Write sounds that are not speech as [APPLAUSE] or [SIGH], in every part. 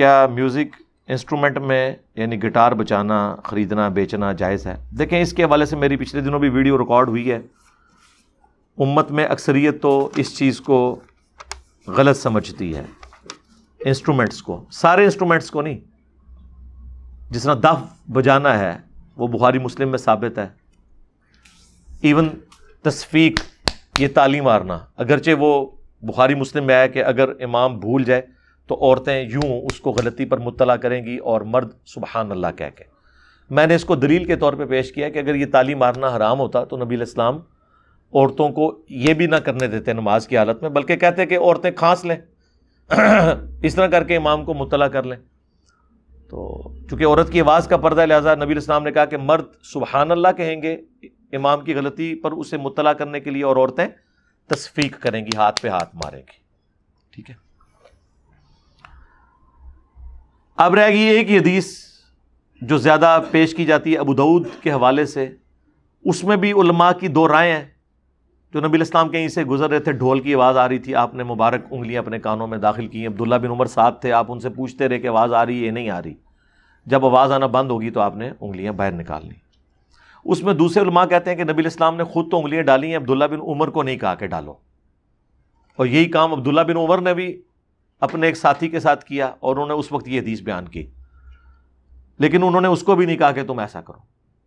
क्या music instrument में यानी गिटार बचाना ख़रीदना बेचना जायज़ है देखें इसके हवाले से मेरी पिछले दिनों भी वीडियो रिकॉर्ड हुई है उम्मत में अक्सरियत तो इस चीज़ को गलत समझती है इंस्ट्रूमेंट्स को सारे इंस्ट्रूमेंट्स को नहीं जिस तरह दफ बजाना है वो बुखारी मुस्लिम में साबित है इवन तस्फीक ये ताली मारना अगरचे वो बुखारी मुस्लिम में आया कि अगर इमाम भूल जाए तो औरतें यूं उसको गलती पर मुतला करेंगी और मर्द सुबहान अल्लाह कह के मैंने इसको दलील के तौर पर पेश किया कि अगर ये ताली मारना हराम होता तो नबी इस्लाम औरतों को ये भी ना करने देते नमाज की हालत में बल्कि कहते कि औरतें खांस लें [CLEARS THROAT] इस तरह करके इमाम को मुतला कर लें तो चूंकि औरत की आवाज़ का पर्दा लिहाजा नबी इस्लाम ने कहा कि मर्द सुबहान अल्लाह कहेंगे इमाम की गलती पर उसे मुतला करने के लिए औरतें तस्फीक करेंगी हाथ पे हाथ मारेंगी ठीक है अब रह गई एक हदीस जो ज़्यादा पेश की जाती है अबू दाऊद के हवाले से उसमें भी उलमा की दो राय हैं जो नबी इस्लाम के यहीं से गुजर रहे थे ढोल की आवाज़ आ रही थी आपने मुबारक उंगलियाँ अपने कानों में दाखिल की अब्दुल्ला बिन उमर साथ थे आप उनसे पूछते रहे कि आवाज़ आ रही है नहीं आ रही जब आवाज़ आना बंद होगी तो आपने उंगलियाँ बाहर निकाल ली उसमें दूसरे उलमा कहते हैं कि नबी इस्लाम ने खुद तो उंगलियाँ डाली हैं अब्दुल्ला बिन उमर को नहीं कहा के डालो और यही काम अब्दुल्ला बिन उमर ने भी अपने एक साथी के साथ किया और उन्होंने उस वक्त ये हदीस बयान की लेकिन उन्होंने उसको भी नहीं कहा कि तुम ऐसा करो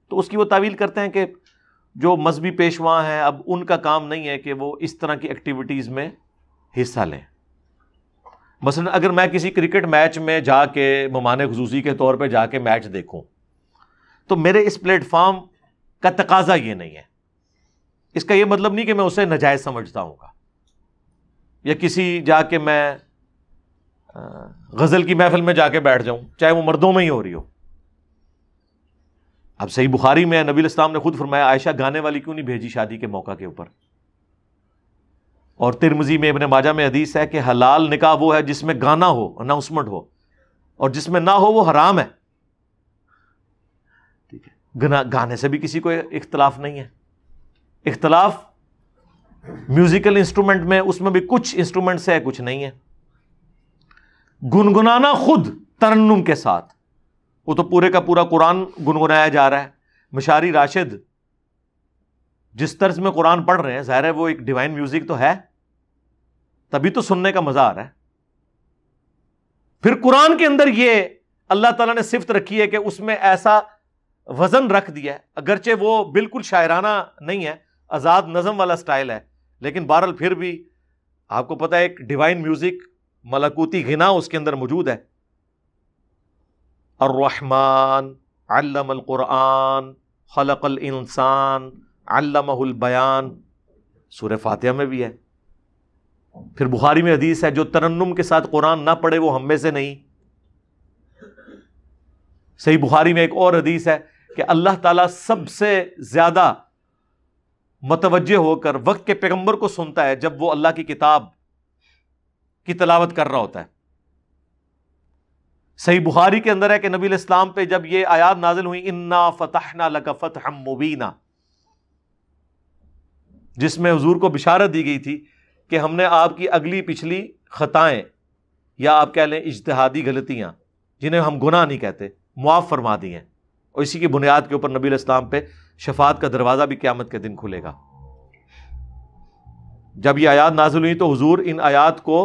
तो उसकी वो तावील करते हैं कि जो मजहबी पेशवा हैं अब उनका काम नहीं है कि वो इस तरह की एक्टिविटीज़ में हिस्सा लें मसलन अगर मैं किसी क्रिकेट मैच में जाके ममान खसूसी के तौर पर जाके मैच देखूँ तो मेरे इस प्लेटफॉर्म का तकाजा ये नहीं है इसका ये मतलब नहीं कि मैं उसे नजायज़ समझता हूँ या किसी जाके मैं गज़ल की महफिल में जाके बैठ जाऊं चाहे वो मर्दों में ही हो रही हो अब सही बुखारी में नबी इस्लाम ने खुद फरमाया आयशा गाने वाली क्यों नहीं भेजी शादी के मौका के ऊपर और तिरमजी में अपने माजा में हदीस है कि हलाल निकाह वो है जिसमें गाना हो अनाउंसमेंट हो और जिसमें ना हो वो हराम है ठीक है गना गाने से भी किसी को इख्तलाफ नहीं है इख्तलाफ म्यूजिकल इंस्ट्रूमेंट में उसमें भी कुछ इंस्ट्रूमेंट्स है कुछ नहीं है गुनगुनाना खुद तरन्नुम के साथ वो तो पूरे का पूरा कुरान गुनगुनाया जा रहा है मशारी राशिद जिस तर्ज में कुरान पढ़ रहे हैं ज़ाहिर है वो एक डिवाइन म्यूज़िक तो है तभी तो सुनने का मज़ा आ रहा है फिर कुरान के अंदर ये अल्लाह ताला ने सिफत रखी है कि उसमें ऐसा वज़न रख दिया है अगरचे वो बिल्कुल शायराना नहीं है आज़ाद नज़म वाला स्टाइल है लेकिन बहरल फिर भी आपको पता है एक डिवाइन म्यूज़िक मलकूती घिना उसके अंदर मौजूद है अर्रहमान अल्लमकुरान खलकल इंसान अल्लाहुल बयान सूर्य फातिहा में भी है फिर बुखारी में हदीस है जो तरन्नुम के साथ कुरान ना पढ़े वो हम में से नहीं सही बुखारी में एक और हदीस है कि अल्लाह ताला सबसे ज़्यादा मतवजह होकर वक्त के पैगंबर को सुनता है जब वो अल्लाह की किताब की तलावत कर रहा होता है सही बुखारी के अंदर है कि नबी इस्लाम पे जब ये आयात नाजिल हुई इन्ना फतहना लका फतह मुबीना जिसमें हजूर को बिशारत दी गई थी कि हमने आपकी अगली पिछली खताएं या आप कह लें इजतहादी गलतियां जिन्हें हम गुनाह नहीं कहते मुआफ़ फरमा दी हैं और इसी की बुनियाद के ऊपर नबी इस्लाम पे शफात का दरवाज़ा भी क़्यामत के दिन खुलेगा जब यह आयात नाजुल हुई तो हजूर इन आयात को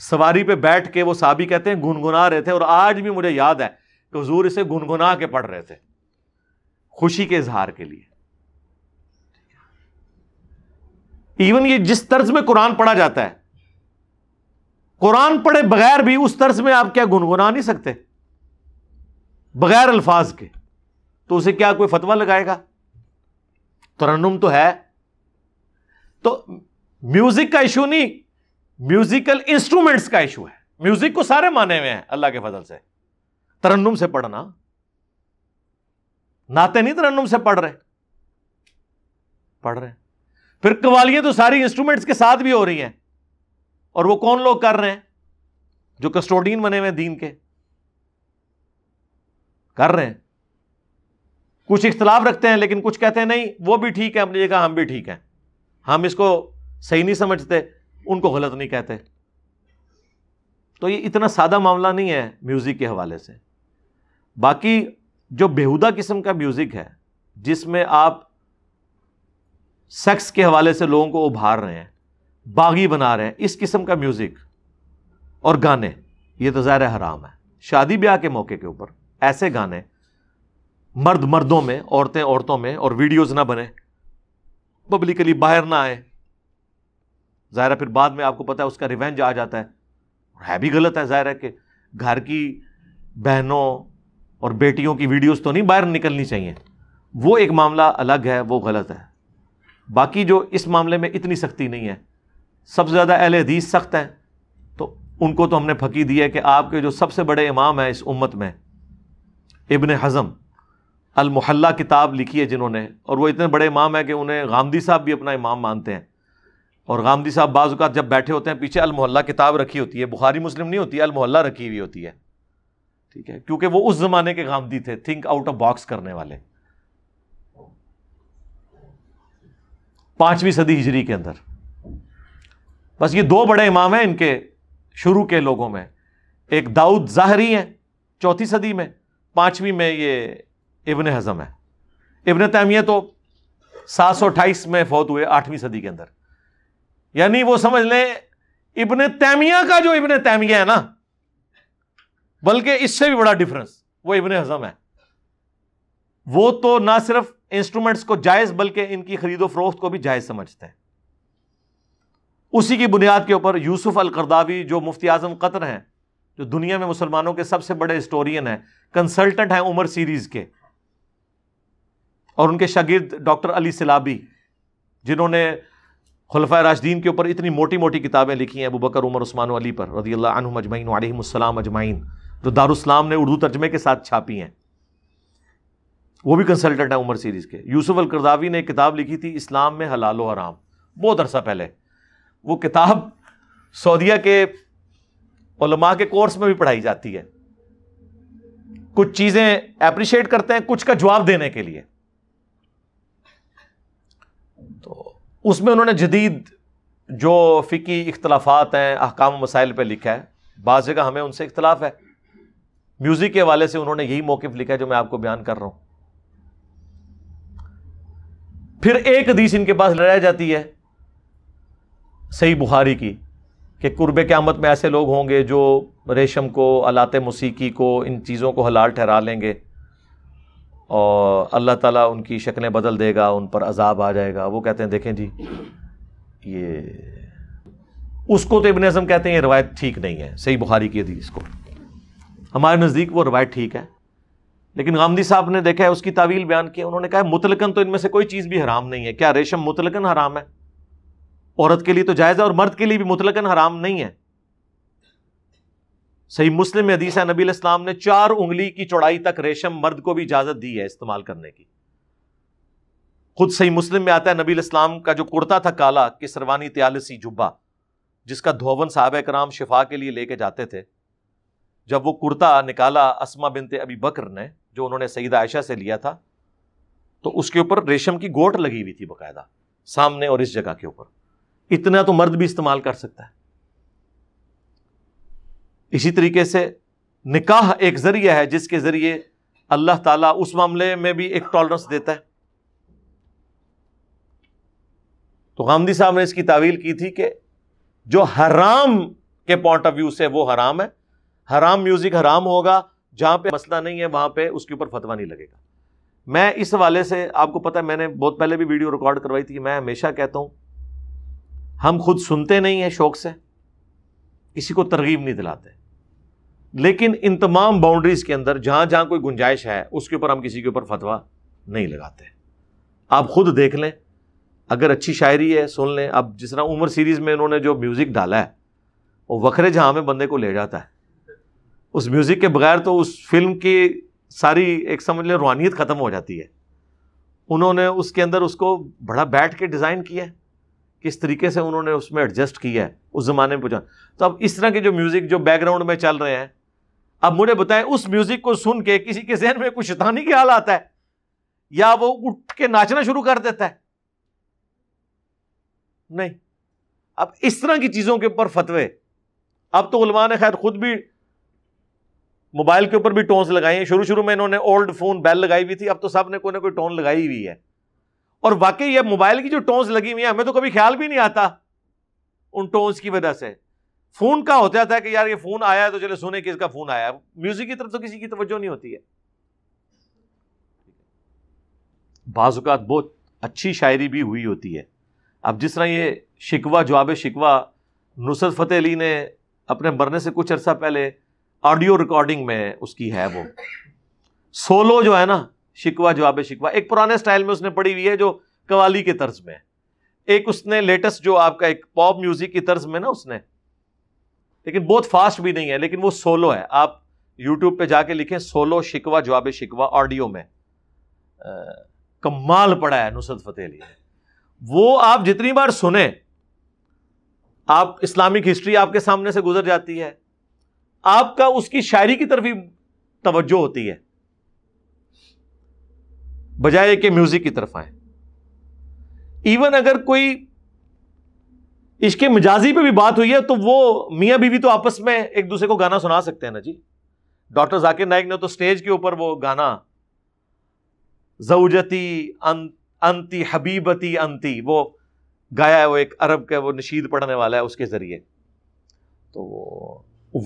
सवारी पे बैठ के वो साबी कहते हैं गुनगुना रहे थे और आज भी मुझे याद है कि हजूर इसे गुनगुना के पढ़ रहे थे खुशी के इजहार के लिए इवन ये जिस तर्ज में कुरान पढ़ा जाता है कुरान पढ़े बगैर भी उस तर्ज में आप क्या गुनगुना नहीं सकते बगैर अल्फाज के तो उसे क्या कोई फतवा लगाएगा तरन्नुम तो है तो म्यूजिक का इशू नहीं म्यूजिकल इंस्ट्रूमेंट्स का इशू है म्यूजिक को सारे माने हुए हैं अल्लाह के फजल से तरन्नुम से पढ़ना नाते नहीं तरन्नुम से पढ़ रहे पढ़ रहे फिर कवालियां तो सारी इंस्ट्रूमेंट्स के साथ भी हो रही हैं और वो कौन लोग कर रहे हैं जो कस्टोडियन बने हुए दीन के कर रहे हैं कुछ इख्तलाफ रखते हैं लेकिन कुछ कहते हैं नहीं वो भी ठीक है अपनी जगह हम भी ठीक हैं हम इसको सही नहीं समझते उनको गलत नहीं कहते तो ये इतना सादा मामला नहीं है म्यूज़िक के हवाले से बाकी जो बेहुदा किस्म का म्यूज़िक है जिसमें आप सेक्स के हवाले से लोगों को उभार रहे हैं बागी बना रहे हैं इस किस्म का म्यूज़िक और गाने ये तो ज़ाहिर हराम है शादी ब्याह के मौके के ऊपर ऐसे गाने मर्द मर्दों में औरतें औरतों में और वीडियोज़ ना बने पब्लिकली बाहर ना आए ज़ाहिर फिर बाद में आपको पता है उसका रिवेंज आ जाता है है भी गलत है ज़ाहिर है कि घर की बहनों और बेटियों की वीडियोस तो नहीं बाहर निकलनी चाहिए वो एक मामला अलग है वो गलत है बाकी जो इस मामले में इतनी सख्ती नहीं है सबसे ज़्यादा अहल हदीस सख्त हैं तो उनको तो हमने फकी दी है कि आपके जो सबसे बड़े इमाम हैं इस उम्मत में इबन हज़म अलमहल्ला किताब लिखी है जिन्होंने और वो इतने बड़े इमाम हैं कि उन्हें गांधी साहब भी अपना इमाम मानते हैं और गांधी साहब बाज़ात जब बैठे होते हैं पीछे अलमोहल्ला किताब रखी होती है बुखारी मुस्लिम नहीं होती अलमोहल्ला रखी हुई होती है ठीक है क्योंकि वो उस ज़माने के गांधी थे थिंक आउट ऑफ बॉक्स करने वाले पाँचवीं सदी हिजरी के अंदर बस ये दो बड़े इमाम हैं इनके शुरू के लोगों में एक दाऊद ज़ाहरी है चौथी सदी में पांचवी में ये इबन हज़म है इबन तैमिया तो सात सौ अट्ठाईस में फौत हुए आठवीं सदी के अंदर यानी वो समझ लें इबन तैमिया का जो इबन तैमिया है ना बल्कि इससे भी बड़ा डिफरेंस वो इबन हजम है वो तो ना सिर्फ इंस्ट्रूमेंट्स को जायज बल्कि इनकी खरीदो फरोख्त को भी जायज समझते हैं उसी की बुनियाद के ऊपर यूसुफ अल करदावी जो मुफ्ती आजम कतर हैं जो दुनिया में मुसलमानों के सबसे बड़े हिस्टोरियन हैं कंसल्टेंट हैं उमर सीरीज के और उनके शागिर्द डॉक्टर अली सिलाबी जिन्होंने खलफा राशदीन के ऊपर इतनी मोटी मोटी किताबें लिखी हैं अबू बकर उमर उस्मान अली पर रजी अल्लाह अजमैन आलम अजमाइन जो दारुस्लाम ने उर्दू तर्जमे के साथ छापी हैं वो भी कंसल्टेंट हैं उमर सीरीज़ के यूसुफ अल करदावी ने एक किताब लिखी थी इस्लाम में हलाल हराम बहुत अरसा पहले वो किताब सऊदिया के ओलमा के कोर्स में भी पढ़ाई जाती है कुछ चीज़ें अप्रिशिएट करते हैं कुछ का जवाब देने के लिए उसमें उन्होंने जदीद जो फ़िकी इख्तलाफात हैं अहकाम मसाइल पर लिखा है बाज़ का हमें उनसे इख्तलाफ है म्यूज़िक के हवाले से उन्होंने यही मौकफ़ लिखा है जो मैं आपको बयान कर रहा हूँ फिर एक हदीस इनके पास लड़ाई जाती है सही बुहारी की कि कुर्ब आमद में ऐसे लोग होंगे जो रेशम को अलाते मौसीकी को इन चीज़ों को हलाल ठहरा लेंगे और अल्लाह ताला उनकी शक्लें बदल देगा उन पर अजाब आ जाएगा वो कहते हैं देखें जी ये उसको तो इबन अजम कहते हैं ये रवायत ठीक नहीं है सही बुखारी की हदीस को हमारे नज़दीक वो रवायत ठीक है लेकिन गांधी साहब ने देखा है उसकी तावील बयान की उन्होंने कहा मुतलकन तो इनमें से कोई चीज़ भी हराम नहीं है क्या रेशम मुतलकन हराम है औरत के लिए तो जायज़ है और मर्द के लिए भी मुतलकन हराम नहीं है सही मुस्लिम में हदीस है नबी इस्लाम ने चार उंगली की चौड़ाई तक रेशम मर्द को भी इजाजत दी है इस्तेमाल करने की खुद सही मुस्लिम में आता है नबी इस्लाम का जो कुर्ता था काला किसरवानी त्यालसी जुब्बा जिसका धोवन साहब कराम शिफा के लिए लेके जाते थे जब वो कुर्ता निकाला असमा बिनते अबी बकर ने जो उन्होंने सईद आयशा से लिया था तो उसके ऊपर रेशम की गोट लगी हुई थी बाकायदा सामने और इस जगह के ऊपर इतना तो मर्द भी इस्तेमाल कर सकता है इसी तरीके से निकाह एक ज़रिया है जिसके ज़रिए अल्लाह ताला उस मामले में भी एक टॉलरेंस देता है तो गांधी साहब ने इसकी तावील की थी कि जो हराम के पॉइंट ऑफ व्यू से वो हराम है हराम म्यूज़िक हराम होगा जहां पे मसला नहीं है वहां पे उसके ऊपर फतवा नहीं लगेगा मैं इस वाले से आपको पता है मैंने बहुत पहले भी वीडियो रिकॉर्ड करवाई थी मैं हमेशा कहता हूं हम खुद सुनते नहीं है शौक से किसी को तरगीब नहीं दिलाते लेकिन इन तमाम बाउंड्रीज के अंदर जहां जहां कोई गुंजाइश है उसके ऊपर हम किसी के ऊपर फतवा नहीं लगाते आप खुद देख लें अगर अच्छी शायरी है सुन लें अब जिस तरह उमर सीरीज में इन्होंने जो म्यूज़िक डाला है वो वखरे जहाँ में बंदे को ले जाता है उस म्यूज़िक के बगैर तो उस फिल्म की सारी एक समझ लें रूहानियत ख़त्म हो जाती है उन्होंने उसके अंदर उसको बड़ा बैठ के डिज़ाइन किया है किस तरीके से उन्होंने उसमें एडजस्ट किया है उस ज़माने में पूछा तो अब इस तरह के जो म्यूज़िक जो बैकग्राउंड में चल रहे हैं अब मुझे बताएं उस म्यूजिक को सुन के किसी के जहन में कुछ शैतानी क्या हाल आता है या वो उठ के नाचना शुरू कर देता है नहीं अब इस तरह की चीज़ों के ऊपर फतवे अब तो उलमा ने खैर खुद भी मोबाइल के ऊपर भी टोन्स लगाई हैं शुरू शुरू में इन्होंने ओल्ड फोन बैल लगाई हुई थी अब तो सब ने कोई ना कोई टोन लगाई हुई है और वाकई ये मोबाइल की जो टोन्स लगी हुई है हमें तो कभी ख्याल भी नहीं आता उन टोन्स की वजह से फोन का होता जाता है कि यार ये फोन आया है तो चले सुने किसका फोन आया है म्यूजिक की तरफ तो किसी की तवज्जो नहीं होती है बाज़ात बहुत अच्छी शायरी भी हुई होती है अब जिस तरह ये शिकवा जवाब शिकवा नुसरत फ़तेह अली ने अपने मरने से कुछ अर्सा पहले ऑडियो रिकॉर्डिंग में उसकी है वो सोलो जो है ना शिकवा जवाब शिकवा एक पुराने स्टाइल में उसने पढ़ी हुई है जो कवाली के तर्ज में एक उसने लेटेस्ट जो आपका एक पॉप म्यूज़िक की तर्ज में ना उसने लेकिन बहुत फास्ट भी नहीं है लेकिन वो सोलो है आप यूट्यूब पे जाके लिखें सोलो शिकवा जवाब शिकवा ऑडियो में आ, कमाल पड़ा है नुसरत फतेह अली वो आप जितनी बार सुने आप इस्लामिक हिस्ट्री आपके सामने से गुजर जाती है आपका उसकी शायरी की तरफ ही तवज्जो होती है बजाय के म्यूजिक की तरफ आए इवन अगर कोई इसके मिजाजी पे भी बात हुई है तो वो मियाँ बीवी तो आपस में एक दूसरे को गाना सुना सकते हैं ना जी डॉक्टर जाकिर नायक ने तो स्टेज के ऊपर वो गाना जऊजती अंति हबीबती अंति वो गाया है वो एक अरब का वो नशीद पढ़ने वाला है उसके ज़रिए तो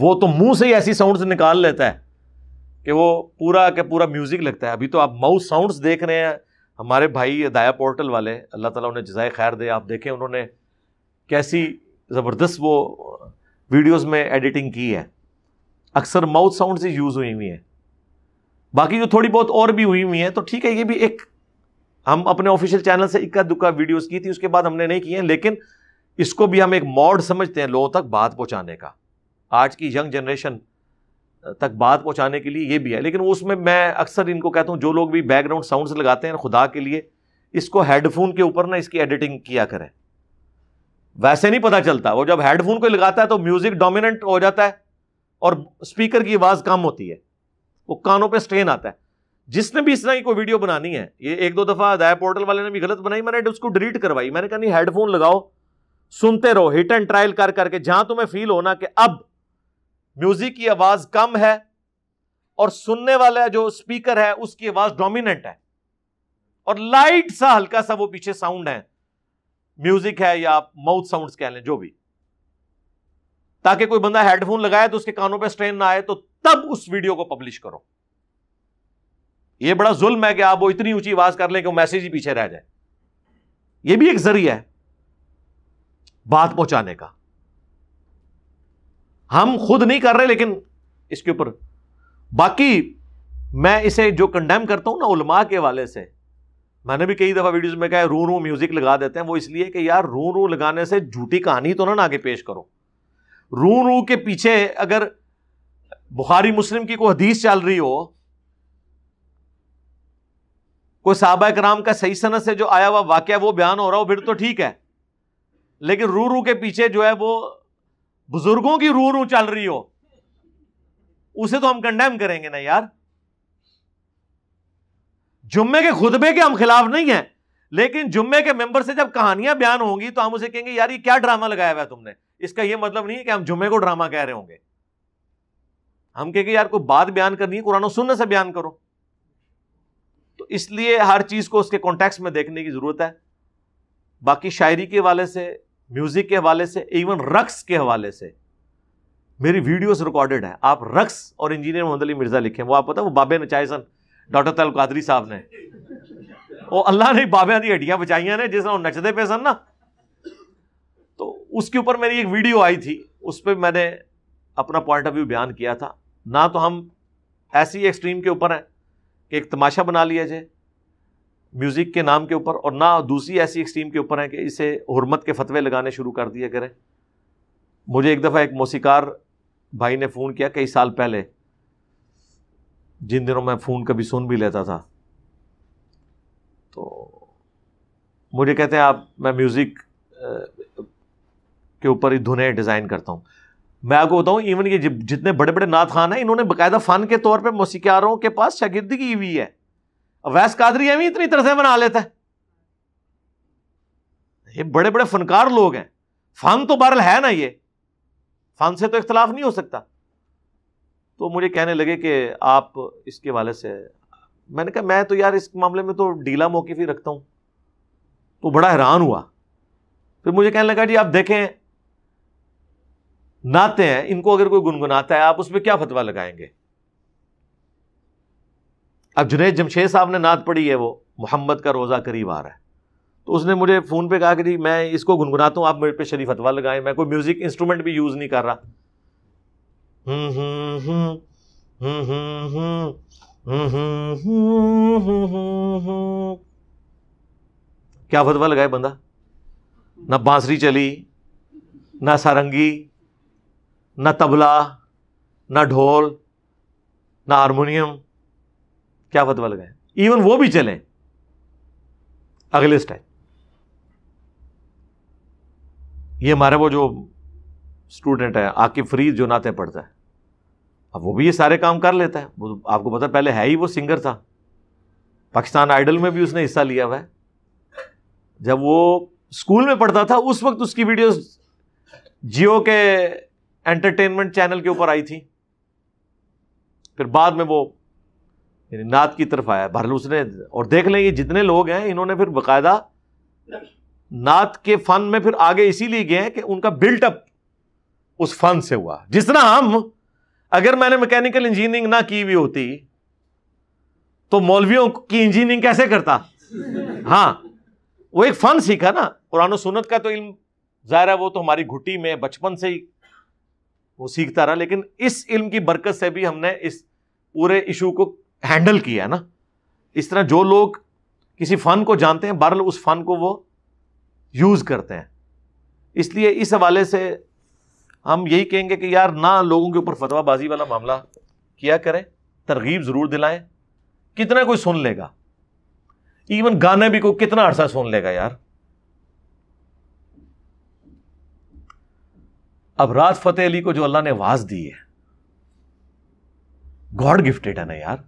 वो तो मुंह से ही ऐसी साउंड्स निकाल लेता है कि वो पूरा के पूरा म्यूज़िक लगता है अभी तो आप माउथ साउंड्स देख रहे हैं हमारे भाई दाया पोर्टल वाले अल्लाह ताला उन्हें जजाय खैर दे आप देखें उन्होंने कैसी ज़बरदस्त वो वीडियोस में एडिटिंग की है अक्सर माउथ साउंड से यूज़ हुई हुई हैं बाकी जो थोड़ी बहुत और भी हुई हुई हैं तो ठीक है ये भी एक हम अपने ऑफिशियल चैनल से इक्का दुक्का वीडियोस की थी उसके बाद हमने नहीं किए लेकिन इसको भी हम एक मॉड समझते हैं लोगों तक बात पहुंचाने का आज की यंग जनरेशन तक बात पहुंचाने के लिए ये भी है लेकिन उसमें मैं अक्सर इनको कहता हूँ जो लोग भी बैकग्राउंड साउंड्स लगाते हैं खुदा के लिए इसको हेडफोन के ऊपर ना इसकी एडिटिंग किया करें वैसे नहीं पता चलता वो जब हेडफोन को लगाता है तो म्यूजिक डोमिनेंट हो जाता है और स्पीकर की आवाज़ कम होती है वो कानों पे स्ट्रेन आता है जिसने भी इस तरह की कोई वीडियो बनानी है ये एक दो दफ़ा दया पोर्टल वाले ने भी गलत बनाई मैंने उसको डिलीट करवाई मैंने कहा नहीं हेडफोन लगाओ सुनते रहो हिट एंड ट्रायल कर करके जहां तुम्हें फील होना कि अब म्यूजिक की आवाज़ कम है और सुनने वाला जो स्पीकर है उसकी आवाज़ डोमिनेंट है और लाइट सा हल्का सा वो पीछे साउंड है म्यूजिक है या माउथ साउंड कह लें जो भी ताकि कोई बंदा हेडफोन लगाए तो उसके कानों पे स्ट्रेन ना आए तो तब उस वीडियो को पब्लिश करो यह बड़ा जुल्म है कि आप वो इतनी ऊंची आवाज कर लें कि मैसेज ही पीछे रह जाए यह भी एक जरिया है बात पहुंचाने का हम खुद नहीं कर रहे लेकिन इसके ऊपर बाकी मैं इसे जो कंडेम करता हूं ना उलमा के वाले से मैंने भी कई दफ़ा वीडियोस में कहा रू रू म्यूज़िक लगा देते हैं वो इसलिए कि यार रू रू लगाने से झूठी कहानी तो ना ना आगे पेश करो रू रू के पीछे अगर बुखारी मुस्लिम की कोई हदीस चल रही हो कोई साहबा कराम का सही सनत से जो आया हुआ वाक्य वो बयान हो रहा हो फिर तो ठीक है लेकिन रू रू के पीछे जो है वो बुजुर्गों की रू रू चल रही हो उसे तो हम कंडेम करेंगे ना यार जुम्मे के खुतबे के हम खिलाफ नहीं है लेकिन जुम्मे के मेंबर से जब कहानियां बयान होंगी तो हम उसे कहेंगे यार ये क्या ड्रामा लगाया हुआ है तुमने इसका ये मतलब नहीं है कि हम जुम्मे को ड्रामा कह रहे होंगे हम कहेंगे यार कोई बात बयान करनी है कुरान सुनने से बयान करो तो इसलिए हर चीज को उसके कॉन्टेक्स्ट में देखने की जरूरत है बाकी शायरी के हवाले से म्यूजिक के हवाले से इवन रक्स के हवाले से मेरी वीडियोस रिकॉर्डेड है आप रक्स और इंजीनियर मोहम्मद अली मिर्जा लिखे वो आप पता वो बाबे नचायसन डॉक्टर ਤਲ ਕਾਦਰੀ ਸਾਹਿਬ ਨੇ अल्लाह ने बाबिया दी हड्डियां बचाई ने जिस तरह नचते पे सन ना तो उसके ऊपर मेरी एक वीडियो आई थी उस पर मैंने अपना पॉइंट ऑफ व्यू बयान किया था ना तो हम ऐसी एक्सट्रीम के ऊपर हैं कि एक तमाशा बना लिया जाए म्यूज़िक के नाम के ऊपर और ना दूसरी ऐसी एक्सट्रीम के ऊपर है कि इसे हरमत के फतवे लगाने शुरू कर दिया करें मुझे एक दफ़ा एक मौसीकार भाई ने फ़ोन किया कई साल पहले जिन दिनों मैं फ़ोन कभी सुन भी लेता था तो मुझे कहते हैं आप मैं म्यूज़िक के ऊपर ही धुने डिज़ाइन करता हूँ मैं आपको बताऊँ इवन ये जितने बड़े बड़े नाथ खान हैं इन्होंने बकायदा फ़न के तौर पर मौसीकारों के पास शागिर्दी हुई है अवैस कादरी भी इतनी तरह से बना लेता है ये बड़े बड़े फनकार लोग हैं फ़न तो बहरल है ना ये फ़न से तो इख्तलाफ नहीं हो सकता तो मुझे कहने लगे कि आप इसके वाले से मैंने कहा मैं तो यार इस मामले में तो डीला मौके ही रखता हूँ तो बड़ा हैरान हुआ फिर मुझे कहने लगा जी आप देखें नाते हैं इनको अगर कोई गुनगुनाता है आप उसमें क्या फतवा लगाएंगे अब जुनेद जमशेद साहब ने नात पढ़ी है वो मोहम्मद का रोज़ा करीब आ रहा है तो उसने मुझे फ़ोन पे कहा कि जी मैं इसको गुनगुनाता हूँ आप मेरे पे शरीफ फतवा लगाएं मैं कोई म्यूज़िक इंस्ट्रूमेंट भी यूज़ नहीं कर रहा क्या फतवा लगाए बंदा ना बांसुरी चली ना सारंगी ना तबला ना ढोल ना हारमोनियम क्या फतवा लगाए इवन वो भी चले अगले स्टाइल ये हमारे वो जो स्टूडेंट है आके फरीद जो नाते पढ़ता है अब वो भी ये सारे काम कर लेता है वो तो आपको पता पहले है ही वो सिंगर था पाकिस्तान आइडल में भी उसने हिस्सा लिया हुआ है जब वो स्कूल में पढ़ता था उस वक्त उसकी वीडियोस जियो के एंटरटेनमेंट चैनल के ऊपर आई थी फिर बाद में वो नात की तरफ आया भरल उसने और देख लें ये जितने लोग हैं इन्होंने फिर बाकायदा नात के फन में फिर आगे इसीलिए गए हैं कि उनका बिल्टअप उस फन से हुआ जिस तरह हम अगर मैंने मैकेनिकल इंजीनियरिंग ना की हुई होती तो मौलवियों की इंजीनियरिंग कैसे करता हाँ वो एक फन सीखा ना कुरान सुनत का तो इल्म ज़ाहिर है वो तो हमारी घुटी में बचपन से ही वो सीखता रहा लेकिन इस इल्म की बरकत से भी हमने इस पूरे इशू को हैंडल किया है ना इस तरह जो लोग किसी फ़न को जानते हैं बहरल उस फ़न को वो यूज़ करते हैं इसलिए इस हवाले से हम यही कहेंगे कि यार ना लोगों के ऊपर फतवाबाजी वाला मामला किया करें तरगीब ज़रूर दिलाएं कितना कोई सुन लेगा इवन गाने भी को कितना अरसा सुन लेगा यार अब राज फतेह अली को जो अल्लाह ने आवाज दी है गॉड गिफ्टेड है ना यार